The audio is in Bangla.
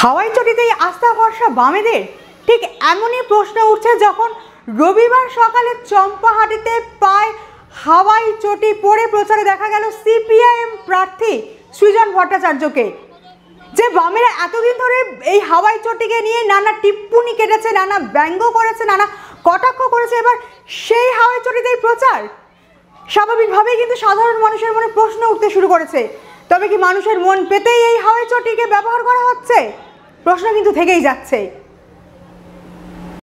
হাওয়াই চটিতেই আস্থা ভরসা বামেদের ঠিক এমনই প্রশ্ন উঠছে যখন রবিবার সকালে চম্পাহাটিতে পায় হাওয়াই চটি পড়ে প্রচারে দেখা গেল সিপিআইএম প্রার্থী সৃজন ভট্টাচার্যকে যে বামেরা এতদিন ধরে এই হাওয়াই চটিকে নিয়ে নানা টিপ্পুনি কেটেছে নানা ব্যঙ্গ করেছে নানা কটাক্ষ করেছে এবার সেই হাওয়াই চটিতেই প্রচার স্বাভাবিকভাবেই কিন্তু সাধারণ মানুষের মনে প্রশ্ন উঠতে শুরু করেছে তবে কি মানুষের মন পেতেই এই হাওয়াই চটিকে ব্যবহার করা হচ্ছে প্রশ্ন কিন্তু থেকেই যাচ্ছে